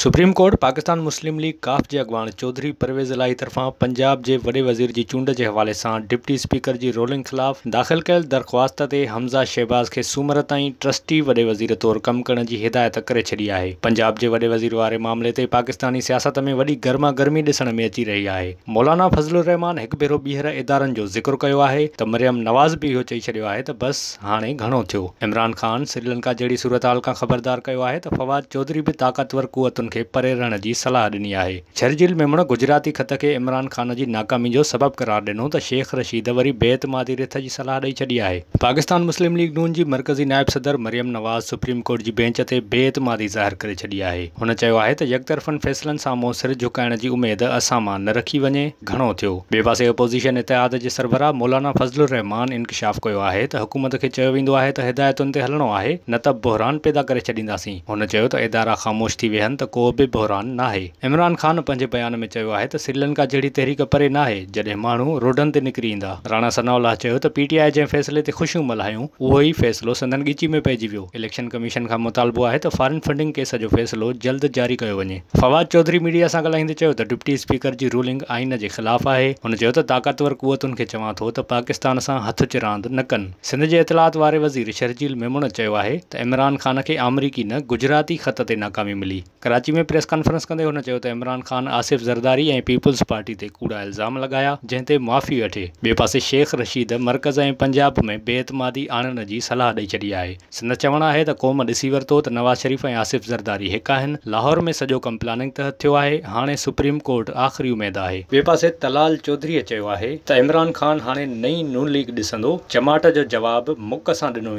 supreme court Pakistan Muslim League काफ जे अगवान चौधरी परवेज़ अलाई तरफा पंजाब के वे वज़ीर की चूंड के हवाले से डिप्टी स्पीकर की रोलिंग खिलाफ़ दाख़िल कल दरख़्वास्त ते हमज़ा शहबाज़ के सूमर ताईं ट्रस्टी वॾे वज़ीर तौर कम करण जी हिदायत करे छॾी आहे पंजाब के वे वज़ीर वारे मामले ते पाकिस्तानी सियासत में वही गर्मा गर्मी ॾिसण में अची रही है मौलाना फज़लुर रहमान हिकु भेरो ॿीहर इदारनि ज़िक्र कयो आहे त मरियम नवाज़ भी इहो चई छॾियो है बस हाँ घड़ो थो इमरान ख़ान श्रीलंका जड़ी सूरत हाल का ख़बरदार किया है तो फवाद चौधरी भी ताक़तवर कुत परे रहण जी सलाहु ॾिनी आहे छर्जील गुजराती ख़त खे इमरान ख़ान जी नाकामी जो सबबु करार ॾिनो त शेख रशीद वरी बेतमादी रिथ जी सलाह ॾेई छॾी आहे पाकिस्तान मुस्लिम लीग नून जी मर्कज़ी नायब सदर मरियम नवाज़ सुप्रीम कोर्ट जी बेंच ते बेतमादी ज़ाहिर करे छॾी आहे हुन चयो आहे त यकरफ़नि फ़ैसिलनि सां मूं सिर झुकाइण जी उमेदु असां मां न रखी वञे घणो थियो ॿिए पासे अपोज़ीशन इतिहाद जे सरबराह मौलाना फज़लुर रहमान इनकशाफ़ कयो आहे त हुकूमत खे चयो वेंदो आहे त हिदायतुनि ते हलणो आहे न त बुहरान पैदा करे छॾींदासीं हुन चयो त इदारा ख़ामोश थी वेहनि त को भी बहरान ना इमरान ख़ान पे बयान में चयो आहे श्रीलंका जहिड़ी तहरीक परे ना जॾहिं माण्हू रोडनि ते निकिरी राणा सनाउल्ला तो पीटीआई जै फैसले ते ख़ुशियूं मल्हायूं उहो ई संदन ॻिची में पइजी वियो इलेक्शन कमीशन का मुतालबो है तो फॉरन फंडिंग केस जो फ़ैसिलो जल्द जारी कयो वञे फवाद चौधरी मीडिया से ॻाल्हाईंदे चयो डिप्टी स्पीकर की रूलिंग आइन के ख़िलाफ़ है हुन चयो त ताक़तवर कुवतुनि खे चवां थो पाकिस्तान सां हथ चिरांद न कनि सिंध जे इतलात वे वज़ीर शर्जील मेमुण चयो इमरान ख़ान के अमरीकी न गुजराती ख़त ते नाकामी मिली कराची कराची में प्रेस कॉन्फ्रेंस कंदे हुन चयो त इमरान ख़ान आसिफ़ ज़रदारी ऐं पीपुल्स पार्टी ते कूड़ा इल्ज़ाम लॻाया जंहिं ते माफ़ी वठे ॿिए पासे शेख रशीद मर्कज़ ऐं पंजाब में बेआतमादी आणण जी सलाह ॾेई छॾी आहे सिंध चवणु आहे त क़ौम ॾिसी वरितो त नवाज़ शरीफ़ ऐं आसिफ़ ज़रदारी हिकु आहिनि लाहौर में सॼो कमु प्लानिंग तहत थियो आहे हाणे सुप्रीम कोर्ट आख़िरी उमेदु आहे ॿिए पासे तलाल चौधरी चयो आहे त इमरान ख़ान हाणे नई नून लीग ॾिसंदो चमाट जो जवाबु मुक सां ॾिनो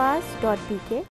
वेंदो